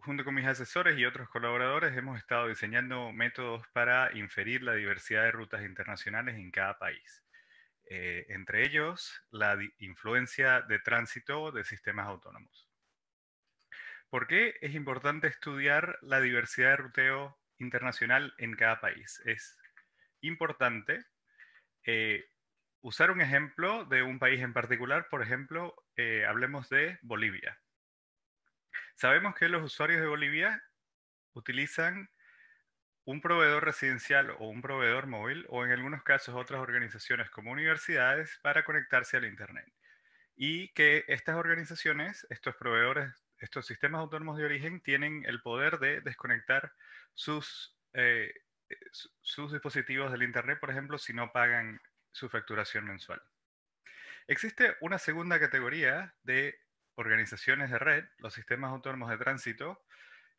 junto con mis asesores y otros colaboradores hemos estado diseñando métodos para inferir la diversidad de rutas internacionales en cada país. Eh, entre ellos, la influencia de tránsito de sistemas autónomos. ¿Por qué es importante estudiar la diversidad de ruteo internacional en cada país? Es importante eh, usar un ejemplo de un país en particular, por ejemplo, eh, hablemos de Bolivia. Sabemos que los usuarios de Bolivia utilizan un proveedor residencial o un proveedor móvil o en algunos casos otras organizaciones como universidades para conectarse al Internet. Y que estas organizaciones, estos proveedores, estos sistemas autónomos de origen tienen el poder de desconectar sus, eh, sus dispositivos del Internet, por ejemplo, si no pagan su facturación mensual. Existe una segunda categoría de organizaciones de red, los sistemas autónomos de tránsito,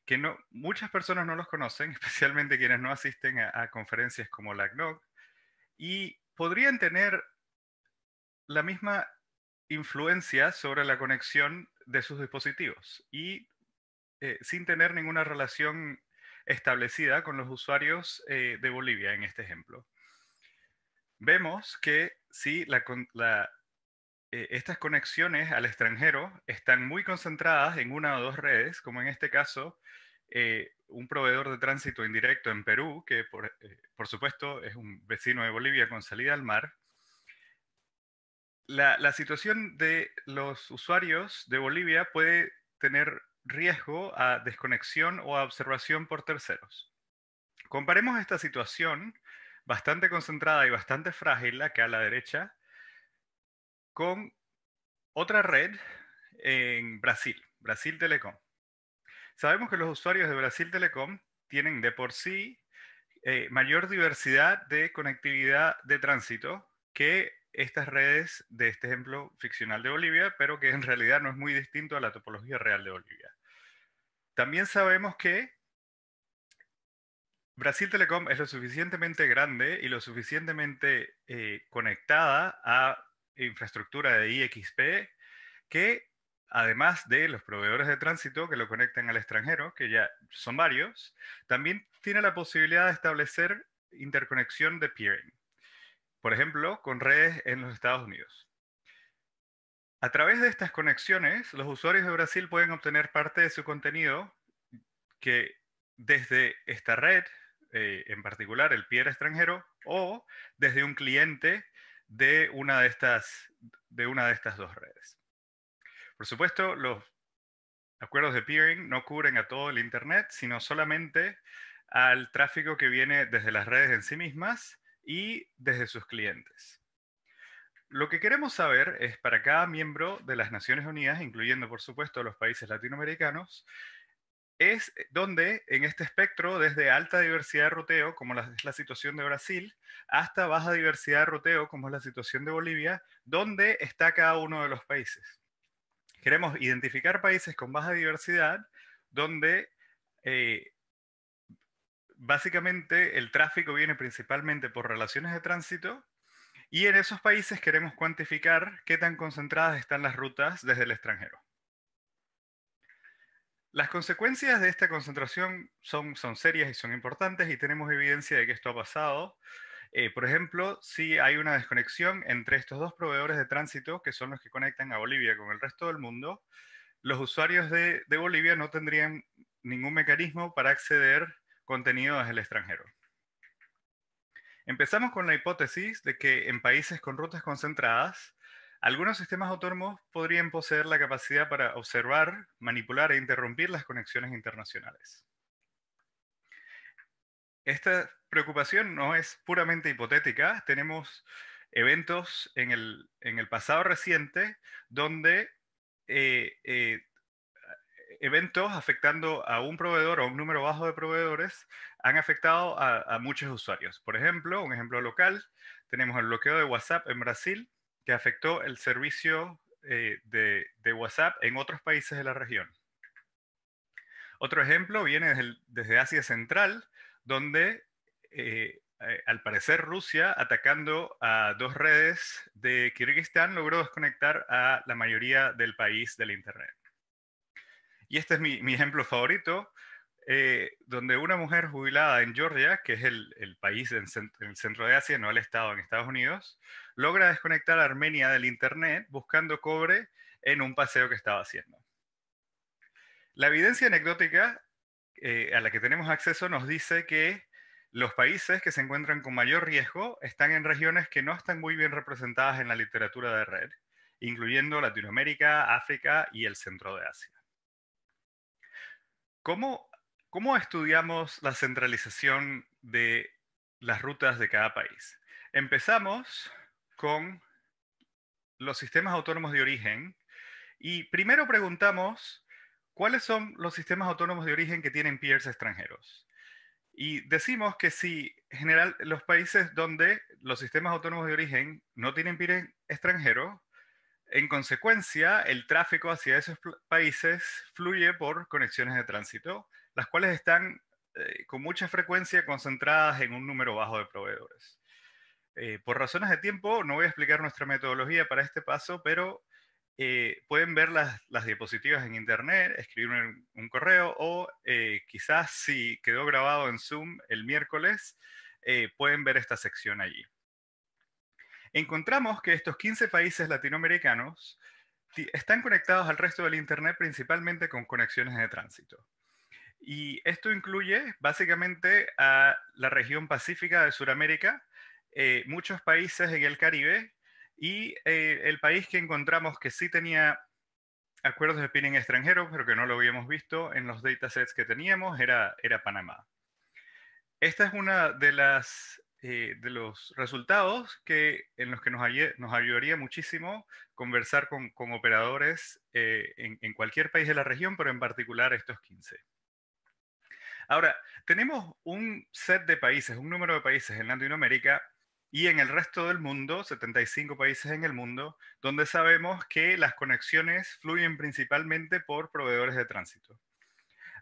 que no, muchas personas no los conocen, especialmente quienes no asisten a, conferencias como la CNOC, y podrían tener la misma influencia sobre la conexión de sus dispositivos y eh, sin tener ninguna relación establecida con los usuarios eh, de Bolivia en este ejemplo. Vemos que si la, la, eh, estas conexiones al extranjero están muy concentradas en una o dos redes, como en este caso, eh, un proveedor de tránsito indirecto en Perú, que eh, por, supuesto es un vecino de Bolivia con salida al mar. La, la situación de los usuarios de Bolivia puede tener riesgo a desconexión o a observación por terceros. Comparemos esta situación bastante concentrada y bastante frágil, la que a la derecha, con otra red en Brasil, Brasil Telecom. Sabemos que los usuarios de Brasil Telecom tienen de por sí eh, mayor diversidad de conectividad de tránsito que estas redes de este ejemplo ficcional de Bolivia, pero que en realidad no es muy distinto a la topología real de Bolivia. También sabemos que Brasil Telecom es lo suficientemente grande y lo suficientemente eh, conectada a infraestructura de IXP que, además de los proveedores de tránsito que lo conectan al extranjero, que ya son varios, también tiene la posibilidad de establecer interconexión de peering, por ejemplo, con redes en los Estados Unidos. A través de estas conexiones, los usuarios de Brasil pueden obtener parte de su contenido que desde esta red, eh, en particular el peer extranjero, o desde un cliente de una de estas, de una de estas dos redes. Por supuesto, los acuerdos de peering no cubren a todo el Internet, sino solamente al tráfico que viene desde las redes en sí mismas y desde sus clientes. Lo que queremos saber es para cada miembro de las Naciones Unidas, incluyendo por supuesto los países latinoamericanos, es donde en este espectro, desde alta diversidad de ruteo, como la, es la situación de Brasil, hasta baja diversidad de ruteo, como es la situación de Bolivia, dónde está cada uno de los países. Queremos identificar países con baja diversidad, donde eh, básicamente el tráfico viene principalmente por relaciones de tránsito, y en esos países queremos cuantificar qué tan concentradas están las rutas desde el extranjero. Las consecuencias de esta concentración son, son serias y son importantes y tenemos evidencia de que esto ha pasado. Eh, por ejemplo, si hay una desconexión entre estos dos proveedores de tránsito, que son los que conectan a Bolivia con el resto del mundo, los usuarios de, de Bolivia no tendrían ningún mecanismo para acceder contenido desde el extranjero. Empezamos con la hipótesis de que en países con rutas concentradas, algunos sistemas autónomos podrían poseer la capacidad para observar, manipular e interrumpir las conexiones internacionales. Esta preocupación no es puramente hipotética. Tenemos eventos en el, pasado reciente donde eh, eh, eventos afectando a un proveedor o un número bajo de proveedores han afectado a, muchos usuarios. Por ejemplo, un ejemplo local, tenemos el bloqueo de WhatsApp en Brasil, que afectó el servicio eh, de, WhatsApp en otros países de la región. Otro ejemplo viene desde, Asia Central, donde eh, eh, al parecer Rusia, atacando a dos redes de Kirguistán, logró desconectar a la mayoría del país del Internet. Y este es mi ejemplo favorito, eh, donde una mujer jubilada en Georgia, que es el, país en, el centro de Asia, no el estado en Estados Unidos, logra desconectar a Armenia del Internet buscando cobre en un paseo que estaba haciendo. La evidencia anecdótica eh, a la que tenemos acceso nos dice que los países que se encuentran con mayor riesgo están en regiones que no están muy bien representadas en la literatura de red, incluyendo Latinoamérica, África y el centro de Asia. ¿Cómo ¿Cómo estudiamos la centralización de las rutas de cada país? Empezamos con los sistemas autónomos de origen y primero preguntamos cuáles son los sistemas autónomos de origen que tienen peers extranjeros. Y decimos que si en general los países donde los sistemas autónomos de origen no tienen peers extranjeros, en consecuencia el tráfico hacia esos países fluye por conexiones de tránsito las cuales están eh, con mucha frecuencia concentradas en un número bajo de proveedores. Eh, por razones de tiempo, no voy a explicar nuestra metodología para este paso, pero eh, pueden ver las, diapositivas en internet, escribir un, correo o quizás si quedó grabado en Zoom el miércoles, pueden ver esta sección allí. Encontramos que estos 15 países latinoamericanos están conectados al resto del internet principalmente con conexiones de tránsito. Y esto incluye básicamente a la región pacífica de Sudamérica, eh, muchos países en el Caribe y eh, el país que encontramos que sí tenía acuerdos de spinning extranjero, pero que no lo habíamos visto en los datasets que teníamos, era, era Panamá. Esta es una de las eh, de los resultados que, en los que nos, nos ayudaría muchísimo conversar con, con operadores en, en cualquier país de la región, pero en particular estos 15. Ahora, tenemos un set de países, un número de países en Latinoamérica y en el resto del mundo, 75 países en el mundo, donde sabemos que las conexiones fluyen principalmente por proveedores de tránsito.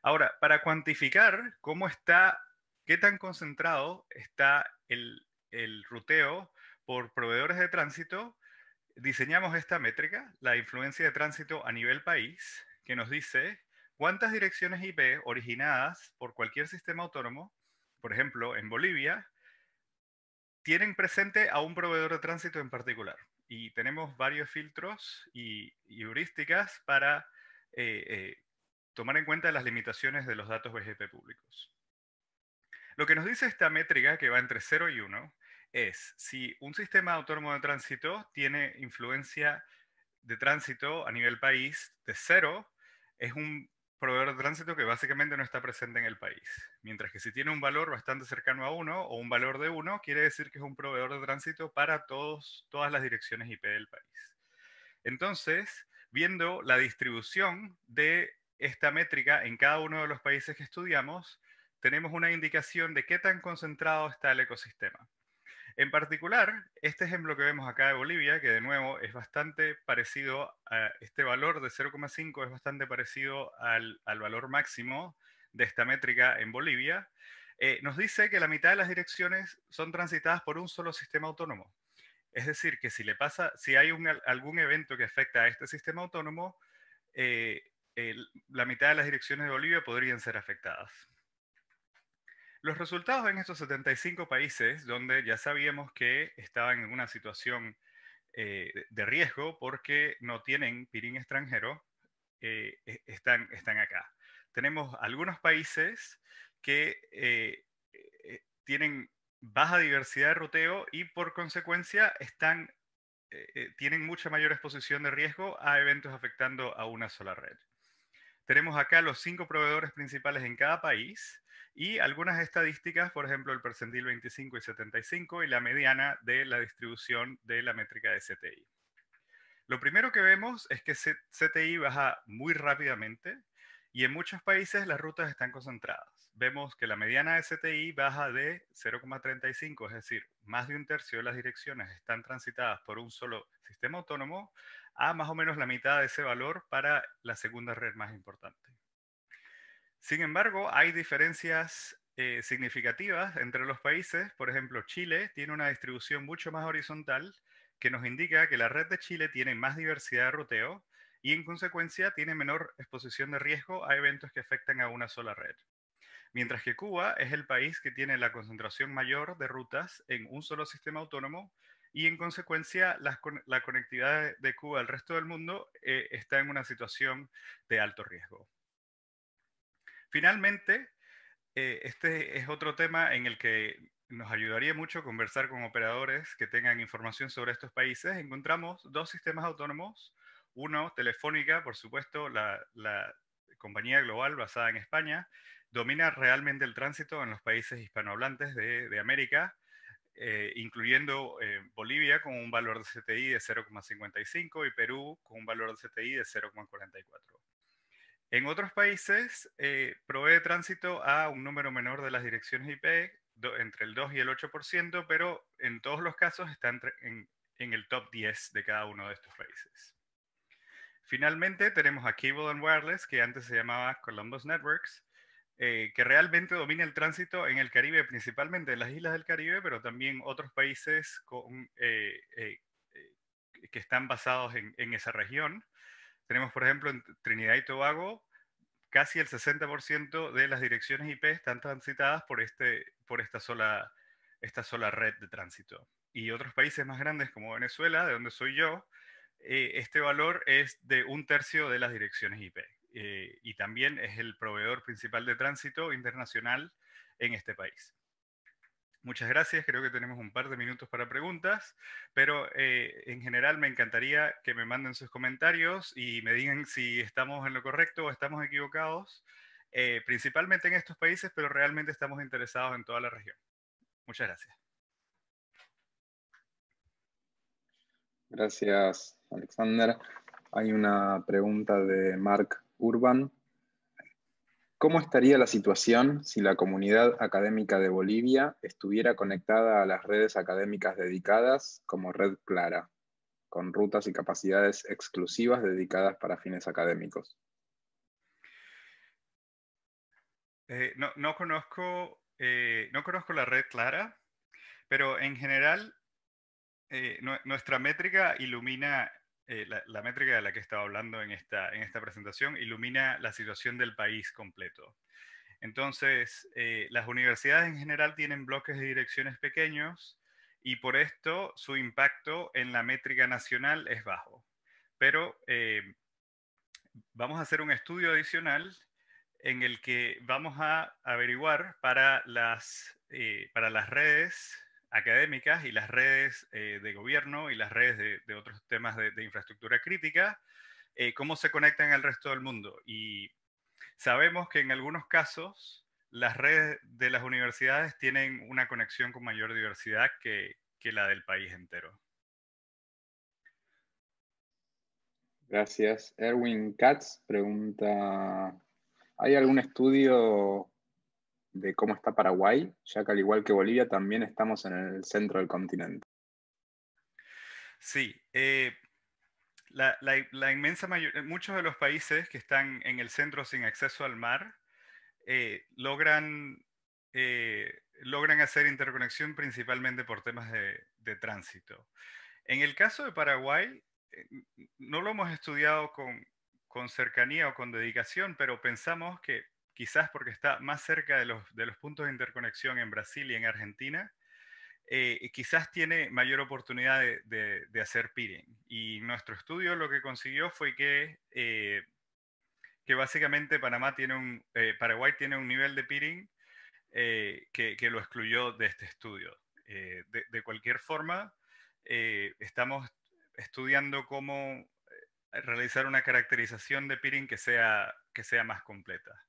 Ahora, para cuantificar cómo está, qué tan concentrado está el, el ruteo por proveedores de tránsito, diseñamos esta métrica, la influencia de tránsito a nivel país, que nos dice cuántas direcciones IP originadas por cualquier sistema autónomo, por ejemplo, en Bolivia, tienen presente a un proveedor de tránsito en particular. Y tenemos varios filtros y, heurísticas para eh, eh, tomar en cuenta las limitaciones de los datos BGP públicos. Lo que nos dice esta métrica, que va entre 0 y 1, es si un sistema autónomo de tránsito tiene influencia de tránsito a nivel país de 0, es un proveedor de tránsito que básicamente no está presente en el país. Mientras que si tiene un valor bastante cercano a uno o un valor de uno, quiere decir que es un proveedor de tránsito para todos, todas las direcciones IP del país. Entonces, viendo la distribución de esta métrica en cada uno de los países que estudiamos, tenemos una indicación de qué tan concentrado está el ecosistema. En particular, este ejemplo que vemos acá de Bolivia, que de nuevo es bastante parecido a este valor de 0,5, es bastante parecido al, valor máximo de esta métrica en Bolivia, eh, nos dice que la mitad de las direcciones son transitadas por un solo sistema autónomo. Es decir, que si le pasa, si hay algún evento que afecta a este sistema autónomo, eh, la mitad de las direcciones de Bolivia podrían ser afectadas. Los resultados en estos 75 países, donde ya sabíamos que estaban en una situación eh, de riesgo porque no tienen pirín extranjero, eh, e, están, están acá. Tenemos algunos países que eh, tienen baja diversidad de roteo y por consecuencia están, tienen mucha mayor exposición de riesgo a eventos afectando a una sola red. Tenemos acá los cinco proveedores principales en cada país y algunas estadísticas, por ejemplo, el percentil 25 y 75 y la mediana de la distribución de la métrica de CTI. Lo primero que vemos es que CTI baja muy rápidamente y en muchos países las rutas están concentradas. Vemos que la mediana de CTI baja de 0,35, es decir, más de un tercio de las direcciones están transitadas por un solo sistema autónomo a más o menos la mitad de ese valor para la segunda red más importante. Sin embargo, hay diferencias eh, significativas entre los países. Por ejemplo, Chile tiene una distribución mucho más horizontal que nos indica que la red de Chile tiene más diversidad de ruteo y en consecuencia tiene menor exposición de riesgo a eventos que afectan a una sola red. Mientras que Cuba es el país que tiene la concentración mayor de rutas en un solo sistema autónomo y en consecuencia la, conectividad de Cuba al resto del mundo eh, está en una situación de alto riesgo. Finalmente, eh, este es otro tema en el que nos ayudaría mucho conversar con operadores que tengan información sobre estos países. Encontramos dos sistemas autónomos. Uno, Telefónica, por supuesto, la, compañía global basada en España, domina realmente el tránsito en los países hispanohablantes de, América, eh, incluyendo eh, Bolivia con un valor de CTI de 0,55 y Perú con un valor de CTI de 0,44. En otros países eh, provee tránsito a un número menor de las direcciones IP, entre el 2 y el 8%, pero en todos los casos está en, el top 10 de cada uno de estos países. Finalmente, tenemos a Cable and Wireless, que antes se llamaba Columbus Networks, eh, que realmente domina el tránsito en el Caribe, principalmente en las islas del Caribe, pero también otros países con, eh, que están basados en, en esa región tenemos, por ejemplo, en Trinidad y Tobago, casi el 60% de las direcciones IP están transitadas por, este, por esta, sola, esta sola red de tránsito. Y otros países más grandes como Venezuela, de donde soy yo, eh, este valor es de un tercio de las direcciones IP. Eh, y también es el proveedor principal de tránsito internacional en este país. Muchas gracias. Creo que tenemos un par de minutos para preguntas, pero eh, en general me encantaría que me manden sus comentarios y me digan si estamos en lo correcto o estamos equivocados, eh, principalmente en estos países, pero realmente estamos interesados en toda la región. Muchas gracias. Gracias, Alexander. Hay una pregunta de Mark Urban ¿Cómo estaría la situación si la comunidad académica de Bolivia estuviera conectada a las redes académicas dedicadas como Red Clara, con rutas y capacidades exclusivas dedicadas para fines académicos? Eh, no, conozco, eh, no conozco la Red Clara, pero en general eh, nuestra métrica ilumina eh, la, métrica de la que estaba hablando en esta, presentación ilumina la situación del país completo. Entonces, eh, las universidades en general tienen bloques de direcciones pequeños y por esto su impacto en la métrica nacional es bajo. Pero eh, vamos a hacer un estudio adicional en el que vamos a averiguar para las redes académicas y las redes eh, de gobierno y las redes de, otros temas de, infraestructura crítica, eh, cómo se conectan al resto del mundo. Y sabemos que en algunos casos las redes de las universidades tienen una conexión con mayor diversidad que, que la del país entero. Gracias. Erwin Katz pregunta, ¿hay algún estudio de cómo está Paraguay, ya que al igual que Bolivia también estamos en el centro del continente. Sí, eh, la, inmensa mayoría, eh, muchos de los países que están en el centro sin acceso al mar eh, logran, logran hacer interconexión principalmente por temas de, tránsito. En el caso de Paraguay, no lo hemos estudiado con, con cercanía o con dedicación, pero pensamos que quizás porque está más cerca de los, puntos de interconexión en Brasil y en Argentina, eh, quizás tiene mayor oportunidad de, hacer peering. Y nuestro estudio lo que consiguió fue que, eh, que básicamente Panamá tiene eh, Paraguay tiene un nivel de peering que, lo excluyó de este estudio. De, cualquier forma, estamos estudiando cómo realizar una caracterización de peering sea, que sea más completa.